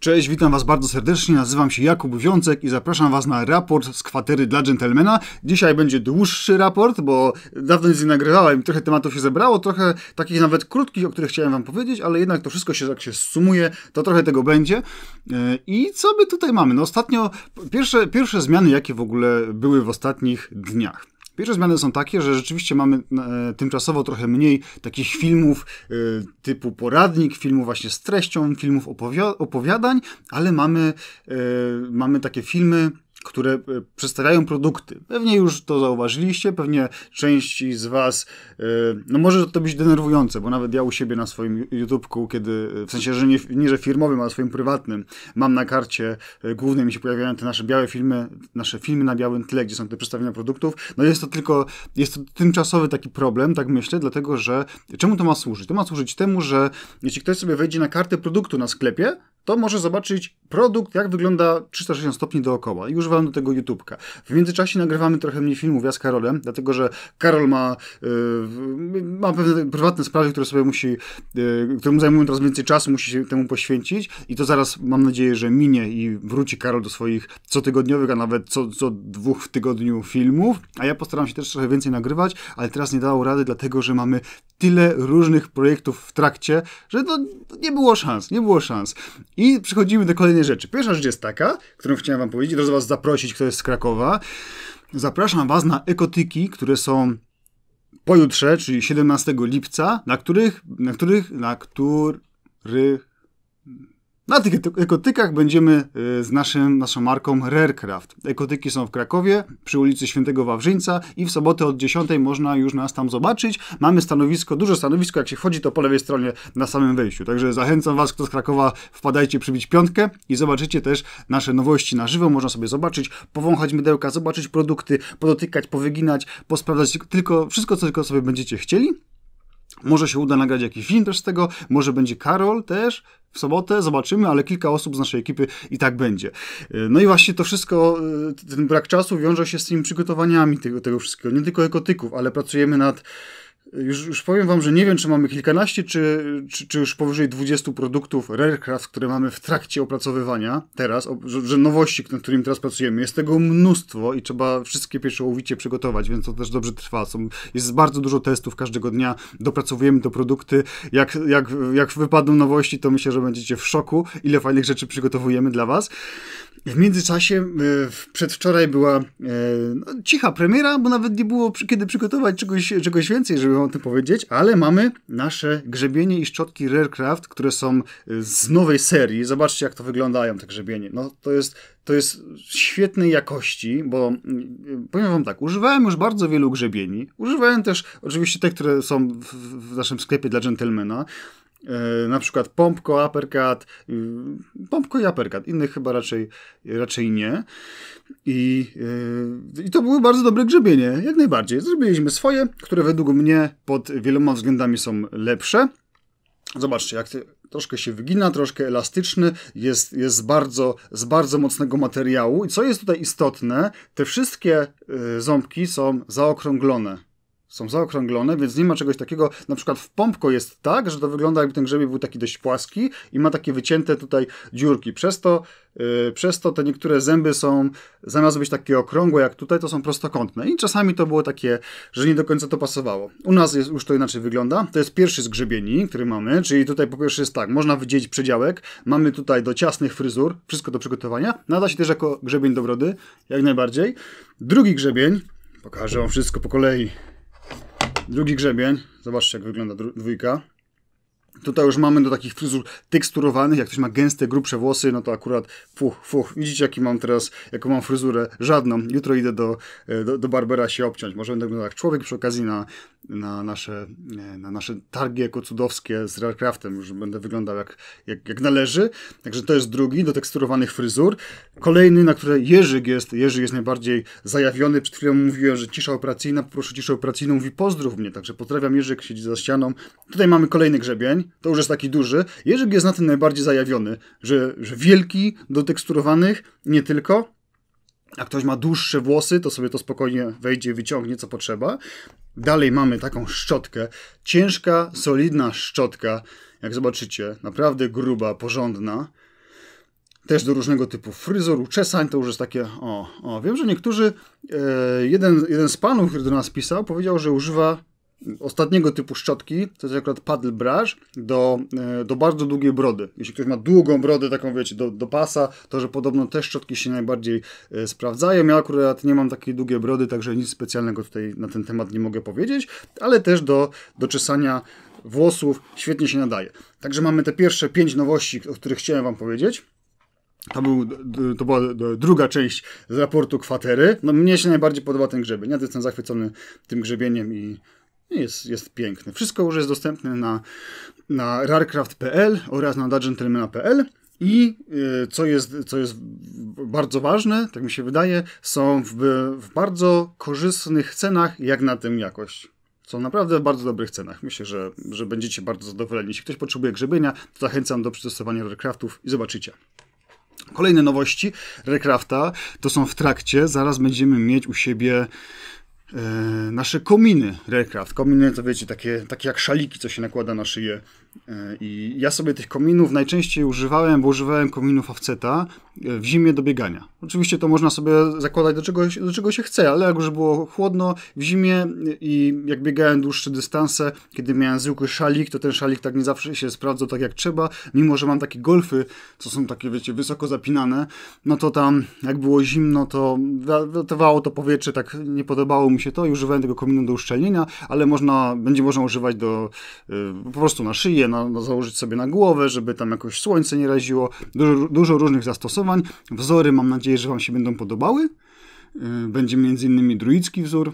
Cześć, witam Was bardzo serdecznie. Nazywam się Jakub Wiącek i zapraszam Was na raport z kwatery dla dżentelmena. Dzisiaj będzie dłuższy raport, bo dawno nic nie nagrywałem, trochę tematów się zebrało, trochę takich nawet krótkich, o których chciałem Wam powiedzieć, ale jednak to wszystko się, jak się sumuje, to trochę tego będzie. E, I co my tutaj mamy? No ostatnio, pierwsze, pierwsze zmiany, jakie w ogóle były w ostatnich dniach. Pierwsze zmiany są takie, że rzeczywiście mamy e, tymczasowo trochę mniej takich filmów e, typu poradnik, filmów właśnie z treścią, filmów opowiadań, ale mamy, e, mamy takie filmy które e, przedstawiają produkty. Pewnie już to zauważyliście, pewnie części z Was, e, no może to być denerwujące, bo nawet ja u siebie na swoim YouTubeku, kiedy, e, w sensie, że nie, nie że firmowym, ale swoim prywatnym, mam na karcie głównej, mi się pojawiają te nasze białe filmy, nasze filmy na białym tle, gdzie są te przedstawienia produktów. No jest to tylko, jest to tymczasowy taki problem, tak myślę, dlatego że czemu to ma służyć? To ma służyć temu, że jeśli ktoś sobie wejdzie na kartę produktu na sklepie, to może zobaczyć produkt, jak wygląda 360 stopni dookoła. I już wam do tego YouTubka. W międzyczasie nagrywamy trochę mniej filmów ja z Karolem, dlatego że Karol ma, yy, ma pewne prywatne sprawy, które sobie musi, yy, któremu zajmują teraz więcej czasu, musi się temu poświęcić i to zaraz mam nadzieję, że minie i wróci Karol do swoich cotygodniowych, a nawet co, co dwóch w tygodniu filmów, a ja postaram się też trochę więcej nagrywać, ale teraz nie dało rady, dlatego że mamy tyle różnych projektów w trakcie, że to no, nie było szans, nie było szans. I przechodzimy do kolejnej rzeczy. Pierwsza rzecz jest taka, którą chciałem wam powiedzieć, do was zaprosić Prosić, kto jest z Krakowa. Zapraszam Was na ekotyki, które są pojutrze, czyli 17 lipca, na których, na których, na których na tych ekotykach będziemy y, z naszym, naszą marką Rarecraft. Ekotyki są w Krakowie, przy ulicy Świętego Wawrzyńca i w sobotę od 10 można już nas tam zobaczyć. Mamy stanowisko, duże stanowisko, jak się wchodzi to po lewej stronie na samym wejściu. Także zachęcam Was, kto z Krakowa, wpadajcie przybić piątkę i zobaczycie też nasze nowości na żywo. Można sobie zobaczyć, powąchać mydełka, zobaczyć produkty, podotykać, powyginać, posprawdzać tylko wszystko, co tylko sobie będziecie chcieli. Może się uda nagrać jakiś film też z tego, może będzie Karol też w sobotę, zobaczymy, ale kilka osób z naszej ekipy i tak będzie. E, no i właśnie to wszystko, e, ten brak czasu wiąże się z tymi przygotowaniami tego, tego wszystkiego, nie tylko ekotyków, ale pracujemy nad już, już powiem wam, że nie wiem, czy mamy kilkanaście, czy, czy, czy już powyżej 20 produktów Rarecraft, które mamy w trakcie opracowywania teraz, że, że, nowości, nad którymi teraz pracujemy. Jest tego mnóstwo i trzeba wszystkie pierwszołowicie przygotować, więc to też dobrze trwa. Są, jest bardzo dużo testów każdego dnia, dopracowujemy te produkty. Jak, jak, jak wypadną nowości, to myślę, że będziecie w szoku, ile fajnych rzeczy przygotowujemy dla was. W międzyczasie e, przedwczoraj była e, no, cicha premiera, bo nawet nie było kiedy przygotować czegoś, czegoś więcej, żeby mogę o tym powiedzieć, ale mamy nasze grzebienie i szczotki Rarecraft, które są y, z nowej serii. Zobaczcie, jak to wyglądają te grzebienie. No to jest, to jest świetnej jakości, bo mm, y, powiem wam tak, używałem już bardzo wielu grzebieni. Używałem też oczywiście te, które są w, w naszym sklepie dla gentlemana. E, na przykład pompko, uppercut, y, pompko i uppercut, innych chyba raczej, raczej nie. I, y, I to były bardzo dobre grzebienie, jak najbardziej. Zrobiliśmy swoje, które według mnie pod wieloma względami są lepsze. Zobaczcie, jak troszkę się wygina, troszkę elastyczny, jest, jest z, bardzo, z bardzo mocnego materiału. I co jest tutaj istotne, te wszystkie y, ząbki są zaokrąglone są zaokrąglone, więc nie ma czegoś takiego, na przykład w pompko jest tak, że to wygląda jakby ten grzebień był taki dość płaski i ma takie wycięte tutaj dziurki. Przez to, yy, przez to te niektóre zęby są, zamiast być takie okrągłe jak tutaj, to są prostokątne i czasami to było takie, że nie do końca to pasowało. U nas jest, już to inaczej wygląda. To jest pierwszy z grzebieni, który mamy, czyli tutaj po pierwsze jest tak, można wydzielić przedziałek, mamy tutaj do ciasnych fryzur, wszystko do przygotowania, nada się też jako grzebień do brody, jak najbardziej. Drugi grzebień, pokażę wam wszystko po kolei. Drugi grzebień. Zobaczcie, jak wygląda dwójka. Tutaj już mamy do takich fryzur teksturowanych, jak ktoś ma gęste, grubsze włosy, no to akurat fuch, fuch. Widzicie, jaki mam teraz, jaką mam fryzurę? Żadną. Jutro idę do, e, do, do barbera się obciąć. Może będę wyglądał jak człowiek przy okazji na, na nasze, na nasze targi jako cudowskie z Rarecraftem, że będę wyglądał jak, jak, jak należy. Także to jest drugi do teksturowanych fryzur. Kolejny, na który Jerzyk jest, Jerzyk jest najbardziej zajawiony. Przed chwilą mówiłem, że cisza operacyjna, proszę ciszę operacyjną, mówi pozdrów mnie, także pozdrawiam Jerzyk, siedzi za ścianą. Tutaj mamy kolejny grzebień, to już jest taki duży. Jerzyk jest na tym najbardziej zajawiony, że, że wielki do teksturowanych, nie tylko, a ktoś ma dłuższe włosy, to sobie to spokojnie wejdzie, wyciągnie co potrzeba. Dalej mamy taką szczotkę. Ciężka, solidna szczotka. Jak zobaczycie, naprawdę gruba, porządna. Też do różnego typu fryzur, uczesań. To już jest takie... O, o. Wiem, że niektórzy... E, jeden, jeden z panów, który do nas pisał, powiedział, że używa ostatniego typu szczotki, to jest akurat paddle brush, do, e, do bardzo długiej brody. Jeśli ktoś ma długą brodę, taką wiecie, do, do pasa, to że podobno te szczotki się najbardziej e, sprawdzają. Ja akurat nie mam takiej długiej brody, także nic specjalnego tutaj na ten temat nie mogę powiedzieć, ale też do, do czesania włosów świetnie się nadaje. Także mamy te pierwsze pięć nowości, o których chciałem Wam powiedzieć. To, był, to była druga część z raportu kwatery. No, mnie się najbardziej podoba ten grzebień. Ja jestem zachwycony tym grzebieniem i jest, jest piękny. Wszystko już jest dostępne na, na Rarecraft.pl oraz na dagentlemana.pl i e, co jest, co jest bardzo ważne, tak mi się wydaje, są w, w bardzo korzystnych cenach, jak na tym jakość są naprawdę w bardzo dobrych cenach. Myślę, że, że będziecie bardzo zadowoleni. Jeśli ktoś potrzebuje grzebienia, to zachęcam do przystosowania Rarecraftów i zobaczycie. Kolejne nowości Rarecrafta to są w trakcie. Zaraz będziemy mieć u siebie E, nasze kominy Raycraft. Kominy to wiecie, takie, takie jak szaliki, co się nakłada na szyję. E, I ja sobie tych kominów najczęściej używałem, bo używałem kominów offseta e, w zimie do biegania. Oczywiście to można sobie zakładać do czego, do czego się chce, ale jak już było chłodno w zimie i jak biegałem dłuższe dystanse, kiedy miałem zwykły szalik, to ten szalik tak nie zawsze się sprawdzał tak jak trzeba, mimo że mam takie golfy, co są takie wiecie, wysoko zapinane, no to tam jak było zimno, to wylatywało to powietrze, tak nie podobało mi się to i używałem tego kominu do uszczelnienia, ale można, będzie można używać do y, po prostu na szyję, na, na, założyć sobie na głowę, żeby tam jakoś słońce nie raziło, dużo, dużo różnych zastosowań, wzory mam nadzieję, nadzieję, że Wam się będą podobały. Y, będzie m.in. druicki wzór,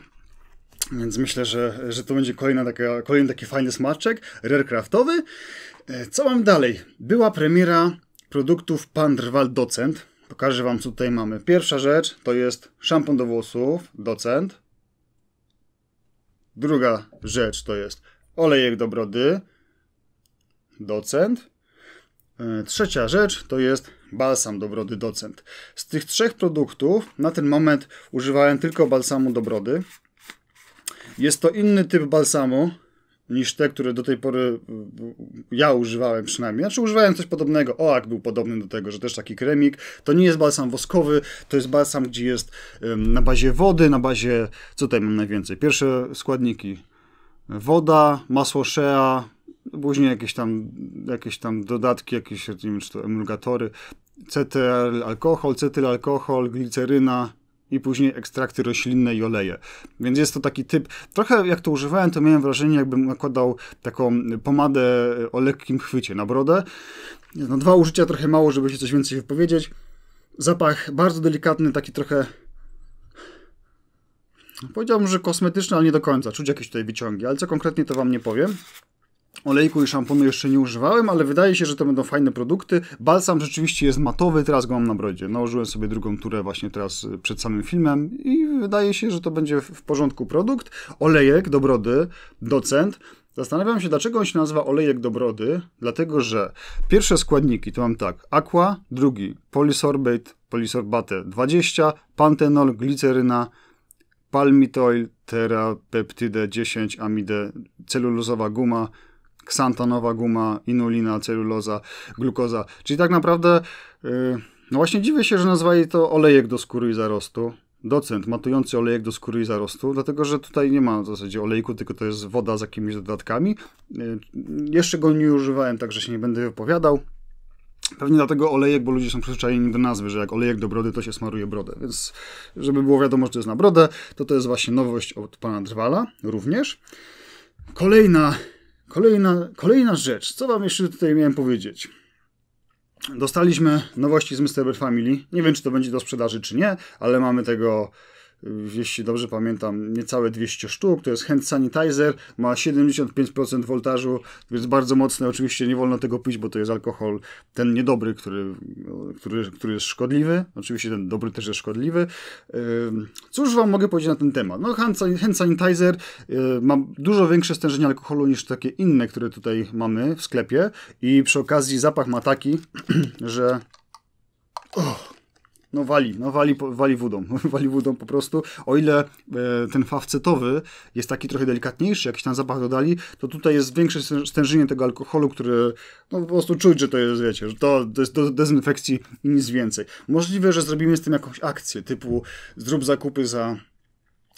więc myślę, że, że to będzie kolejna taka, kolejny taki fajny smaczek, rarecraftowy. E, co mam dalej? Była premiera produktów pandrwal Docent. Pokażę Wam, co tutaj mamy. Pierwsza rzecz to jest szampon do włosów Docent. Druga rzecz to jest olejek do brody Docent. E, trzecia rzecz to jest balsam dobrody docent. Z tych trzech produktów na ten moment używałem tylko balsamu dobrody. Jest to inny typ balsamu niż te, które do tej pory ja używałem przynajmniej. Znaczy używałem coś podobnego. Oak był podobny do tego, że też taki kremik. To nie jest balsam woskowy, to jest balsam, gdzie jest na bazie wody, na bazie... Co tutaj mam najwięcej? Pierwsze składniki. Woda, masło shea, Później jakieś tam, jakieś tam dodatki, jakieś nie wiem, czy to emulgatory, CTL alkohol, cetyl alkohol, gliceryna, i później ekstrakty roślinne i oleje. Więc jest to taki typ, trochę jak to używałem, to miałem wrażenie, jakbym nakładał taką pomadę o lekkim chwycie na brodę. No, dwa użycia trochę mało, żeby się coś więcej wypowiedzieć. Zapach bardzo delikatny, taki trochę. Powiedziałbym, że kosmetyczny, ale nie do końca. Czuć jakieś tutaj wyciągi, ale co konkretnie to wam nie powiem. Olejku i szamponu jeszcze nie używałem, ale wydaje się, że to będą fajne produkty. Balsam rzeczywiście jest matowy, teraz go mam na brodzie. Nałożyłem sobie drugą turę właśnie teraz y, przed samym filmem i wydaje się, że to będzie w porządku produkt. Olejek do brody, docent. Zastanawiam się, dlaczego on się nazywa olejek do brody, dlatego że pierwsze składniki to mam tak, aqua, drugi polisorbate, polisorbate 20, pantenol, gliceryna, palmitoil, terapeptydę 10, amidę, celulozowa guma, ksantanowa guma, inulina, celuloza, glukoza. Czyli tak naprawdę, y, no właśnie dziwię się, że nazwali to olejek do skóry i zarostu. Docent, matujący olejek do skóry i zarostu, dlatego że tutaj nie ma w zasadzie olejku, tylko to jest woda z jakimiś dodatkami. Y, jeszcze go nie używałem, także się nie będę wypowiadał. Pewnie dlatego olejek, bo ludzie są przyzwyczajeni do nazwy, że jak olejek do brody, to się smaruje brodę. Więc żeby było wiadomo, że to jest na brodę, to to jest właśnie nowość od pana Drwala również. Kolejna Kolejna, kolejna rzecz, co wam jeszcze tutaj miałem powiedzieć? Dostaliśmy nowości z Mr. Bear Family. Nie wiem, czy to będzie do sprzedaży, czy nie, ale mamy tego jeśli dobrze pamiętam, niecałe 200 sztuk. To jest hand sanitizer, ma 75% voltażu, jest bardzo mocny. Oczywiście nie wolno tego pić, bo to jest alkohol ten niedobry, który, który, który jest szkodliwy. Oczywiście ten dobry też jest szkodliwy. Cóż wam mogę powiedzieć na ten temat? No, hand sanitizer y, ma dużo większe stężenie alkoholu niż takie inne, które tutaj mamy w sklepie. I przy okazji zapach ma taki, że... Oh no wali, no wali, wali wodą, wali wodą po prostu. O ile e, ten fawcetowy jest taki trochę delikatniejszy, jakiś tam zapach dodali, to tutaj jest większe stężenie tego alkoholu, który no po prostu czuć, że to jest, wiecie, że to, to jest do dezynfekcji i nic więcej. Możliwe, że zrobimy z tym jakąś akcję, typu zrób zakupy za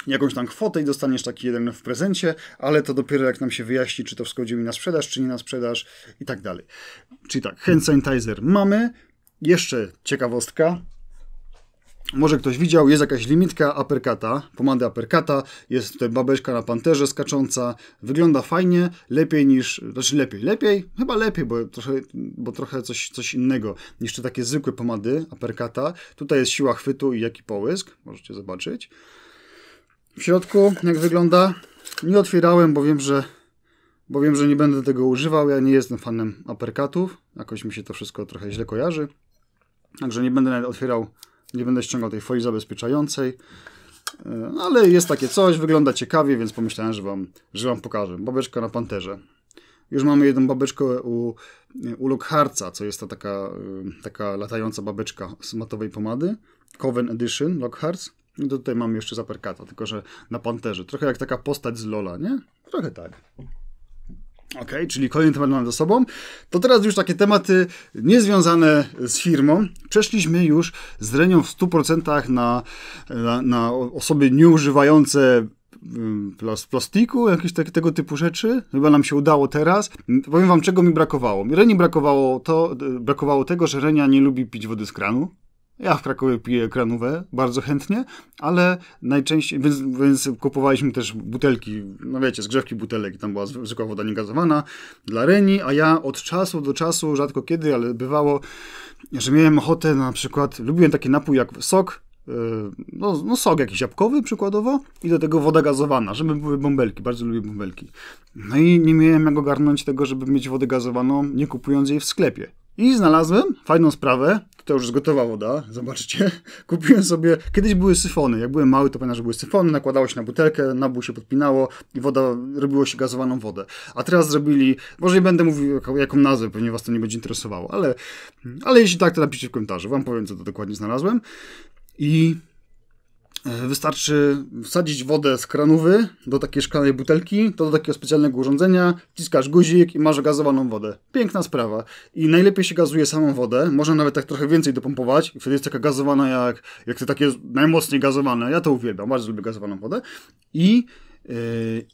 jakąś tam kwotę i dostaniesz taki jeden w prezencie, ale to dopiero jak nam się wyjaśni, czy to wschodzi mi na sprzedaż, czy nie na sprzedaż i tak dalej. Czyli tak, hand sanitizer mamy. Jeszcze ciekawostka, może ktoś widział, jest jakaś limitka aperkata, pomady aperkata, jest tutaj babeczka na panterze skacząca, wygląda fajnie, lepiej niż, znaczy lepiej, lepiej, chyba lepiej, bo trochę, bo trochę coś, coś innego niż te takie zwykłe pomady aperkata. Tutaj jest siła chwytu i jaki połysk, możecie zobaczyć. W środku, jak wygląda, nie otwierałem, bo wiem, że bo wiem, że nie będę tego używał, ja nie jestem fanem aperkatów, jakoś mi się to wszystko trochę źle kojarzy, także nie będę nawet otwierał nie będę ściągał tej folii zabezpieczającej. E, ale jest takie coś, wygląda ciekawie, więc pomyślałem, że wam, że wam pokażę. Babeczka na panterze. Już mamy jedną babeczkę u, u co jest ta taka, e, taka latająca babeczka z matowej pomady. Coven Edition Lockharts. I tutaj mamy jeszcze zaperkata, tylko że na panterze. Trochę jak taka postać z Lola, nie? Trochę tak. Ok, czyli kolejny temat mamy za sobą. To teraz już takie tematy niezwiązane z firmą. Przeszliśmy już z Renią w 100% na, na, na osoby nieużywające mm, plastiku, jakieś te, tego typu rzeczy. Chyba nam się udało teraz. Powiem wam, czego mi brakowało. Reni brakowało, to, brakowało tego, że Renia nie lubi pić wody z kranu. Ja w Krakowie piję kranówę bardzo chętnie, ale najczęściej, więc, więc, kupowaliśmy też butelki, no wiecie, zgrzewki butelek, tam była zwykła woda niegazowana dla Reni, a ja od czasu do czasu, rzadko kiedy, ale bywało, że miałem ochotę no na przykład, lubiłem taki napój jak sok, e, no, no sok jakiś jabłkowy przykładowo i do tego woda gazowana, żeby były bąbelki, bardzo lubię bąbelki. No i nie miałem jak ogarnąć tego, żeby mieć wodę gazowaną, nie kupując jej w sklepie. I znalazłem fajną sprawę. To już jest gotowa woda, zobaczycie. Kupiłem sobie, kiedyś były syfony. Jak byłem mały, to pamiętam, że były syfony, nakładało się na butelkę, na się podpinało i woda, robiło się gazowaną wodę. A teraz zrobili, może nie będę mówił jaką, jaką nazwę, pewnie was to nie będzie interesowało, ale, ale jeśli tak, to napiszcie w komentarzu, wam powiem, co to dokładnie znalazłem. I E, wystarczy wsadzić wodę z kranówy do takiej szklanej butelki, to do takiego specjalnego urządzenia, wciskasz guzik i masz gazowaną wodę. Piękna sprawa. I najlepiej się gazuje samą wodę, można nawet tak trochę więcej dopompować wtedy jest taka gazowana jak, jak te takie najmocniej gazowane. Ja to uwielbiam, bardzo lubię gazowaną wodę. I e,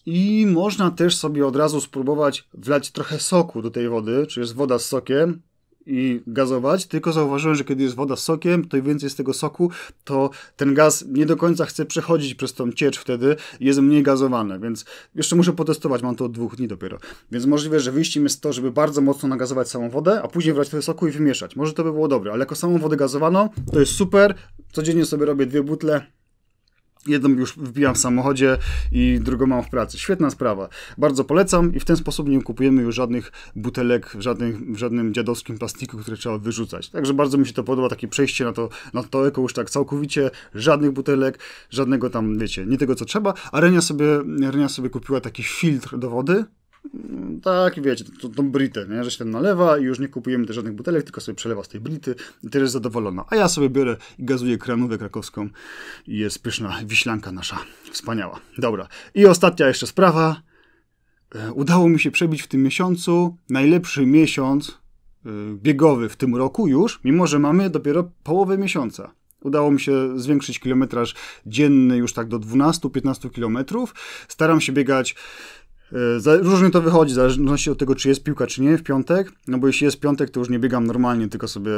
i można też sobie od razu spróbować wlać trochę soku do tej wody, czyli jest woda z sokiem, i gazować, tylko zauważyłem, że kiedy jest woda z sokiem, to i więcej jest tego soku, to ten gaz nie do końca chce przechodzić przez tą ciecz wtedy, jest mniej gazowane, więc jeszcze muszę potestować, mam to od dwóch dni dopiero. Więc możliwe, że wyjściem jest to, żeby bardzo mocno nagazować samą wodę, a później wlać trochę soku i wymieszać. Może to by było dobre, ale jako samą wodę gazowaną to jest super, codziennie sobie robię dwie butle, Jedną już wbijam w samochodzie i drugą mam w pracy. Świetna sprawa. Bardzo polecam i w ten sposób nie kupujemy już żadnych butelek w, żadnych, w żadnym dziadowskim plastiku, które trzeba wyrzucać. Także bardzo mi się to podoba, takie przejście na to, na to eko już tak całkowicie. Żadnych butelek, żadnego tam, wiecie, nie tego co trzeba. A Renia sobie, Renia sobie kupiła taki filtr do wody, Mm, tak, wiecie, tą, tą britę, nie? że się tam nalewa i już nie kupujemy też żadnych butelek, tylko sobie przelewa z tej brity i też jest zadowolona. A ja sobie biorę i gazuję kranówę krakowską i jest pyszna wiślanka nasza, wspaniała. Dobra, i ostatnia jeszcze sprawa. E, udało mi się przebić w tym miesiącu najlepszy miesiąc e, biegowy w tym roku już, mimo że mamy dopiero połowę miesiąca. Udało mi się zwiększyć kilometraż dzienny już tak do 12-15 kilometrów. Staram się biegać E, różnie to wychodzi, w zależności od tego, czy jest piłka, czy nie w piątek. No bo jeśli jest piątek, to już nie biegam normalnie, tylko sobie,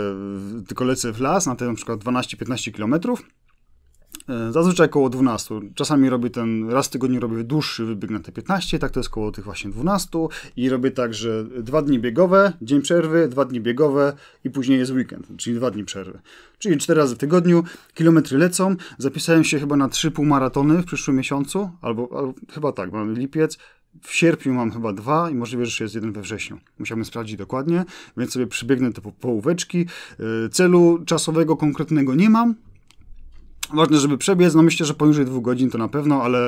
tylko lecę w las na te na przykład 12-15 km. E, zazwyczaj około 12. Czasami robię ten, raz w tygodniu robię dłuższy wybieg na te 15, tak to jest koło tych właśnie 12. I robię także dwa dni biegowe, dzień przerwy, dwa dni biegowe i później jest weekend, czyli dwa dni przerwy. Czyli cztery razy w tygodniu, kilometry lecą. Zapisałem się chyba na trzy półmaratony w przyszłym miesiącu, albo, albo chyba tak, mamy lipiec w sierpniu mam chyba dwa i możliwe, że jest jeden we wrześniu. Musiałbym sprawdzić dokładnie, więc sobie przybiegnę te połóweczki. Y, celu czasowego konkretnego nie mam, Ważne, żeby przebiec, no myślę, że poniżej dwóch godzin to na pewno, ale,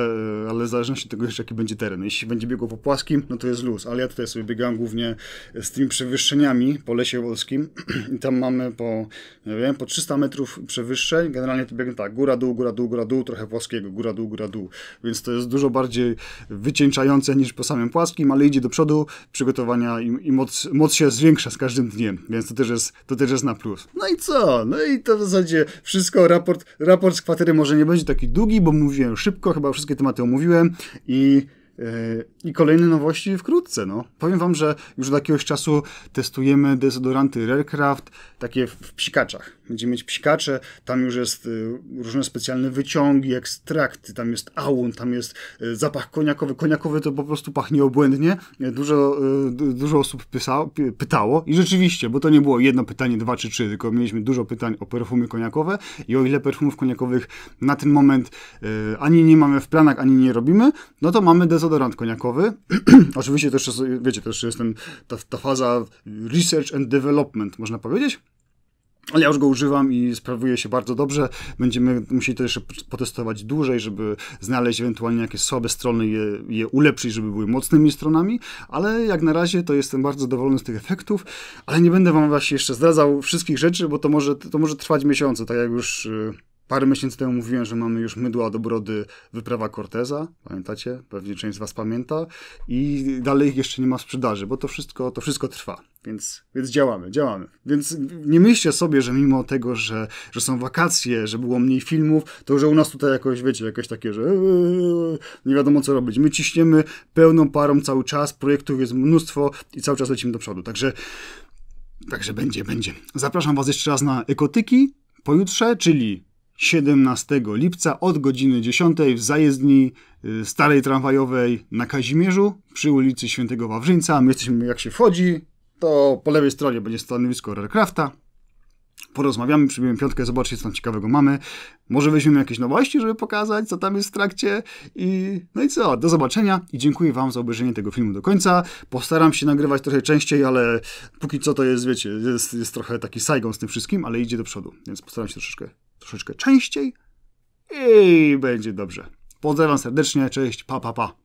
ale w zależności od tego jeszcze jaki będzie teren. Jeśli będzie biegło po płaskim, no to jest luz, ale ja tutaj sobie biegam głównie z tymi przewyższeniami po lesie wolskim i tam mamy po, nie wiem, po 300 metrów przewyższeń, generalnie to biegam tak, góra, dół, góra, dół, góra, dół, trochę płaskiego, góra, dół, góra, dół, więc to jest dużo bardziej wycieńczające niż po samym płaskim, ale idzie do przodu, przygotowania i, i moc, moc się zwiększa z każdym dniem, więc to też jest, to też jest na plus. No i co? No i to w zasadzie wszystko, raport, raport z kwatery może nie będzie taki długi, bo mówiłem szybko, chyba wszystkie tematy omówiłem i Yy, I kolejne nowości wkrótce. No. Powiem wam, że już od jakiegoś czasu testujemy dezodoranty Rarecraft, takie w psikaczach. Będziemy mieć psikacze, tam już jest yy, różne specjalne wyciągi, ekstrakty, tam jest aun, tam jest yy, zapach koniakowy. Koniakowy to po prostu pachnie obłędnie. Dużo, dużo osób pysało, pytało i rzeczywiście, bo to nie było jedno pytanie, dwa czy trzy, tylko mieliśmy dużo pytań o perfumy koniakowe i o ile perfumów koniakowych na ten moment ani nie mamy w planach, ani nie robimy, no to mamy dezodoranty dezodorant koniakowy. Oczywiście jeszcze, wiecie, też jest ten, ta, ta faza research and development, można powiedzieć. Ale ja już go używam i sprawuje się bardzo dobrze. Będziemy musieli to jeszcze potestować dłużej, żeby znaleźć ewentualnie jakieś słabe strony, je, je ulepszyć, żeby były mocnymi stronami. Ale jak na razie to jestem bardzo zadowolony z tych efektów. Ale nie będę wam właśnie jeszcze zdradzał wszystkich rzeczy, bo to może, to może trwać miesiące, tak jak już. Yy Parę miesięcy temu mówiłem, że mamy już mydła do brody wyprawa Corteza, pamiętacie? Pewnie część z was pamięta. I dalej ich jeszcze nie ma sprzedaży, bo to wszystko, to wszystko trwa. Więc, więc działamy, działamy. Więc nie myślcie sobie, że mimo tego, że, że są wakacje, że było mniej filmów, to że u nas tutaj jakoś, wiecie, jakieś takie, że yy, nie wiadomo co robić. My ciśniemy pełną parą cały czas, projektów jest mnóstwo i cały czas lecimy do przodu. Także, także będzie, będzie. Zapraszam was jeszcze raz na Ekotyki pojutrze, czyli 17 lipca od godziny 10 w zajezdni y, starej tramwajowej na Kazimierzu przy ulicy Świętego Wawrzyńca. My jesteśmy, jak się wchodzi, to po lewej stronie będzie stanowisko Rare porozmawiamy, przybijemy piątkę, zobaczcie, co tam ciekawego mamy. Może weźmiemy jakieś nowości, żeby pokazać, co tam jest w trakcie. I no i co, do zobaczenia i dziękuję Wam za obejrzenie tego filmu do końca. Postaram się nagrywać trochę częściej, ale póki co to jest, wiecie, jest, jest trochę taki Saigon z tym wszystkim, ale idzie do przodu, więc postaram się troszeczkę troszeczkę częściej i będzie dobrze. Pozdrawiam serdecznie, cześć, pa, pa, pa.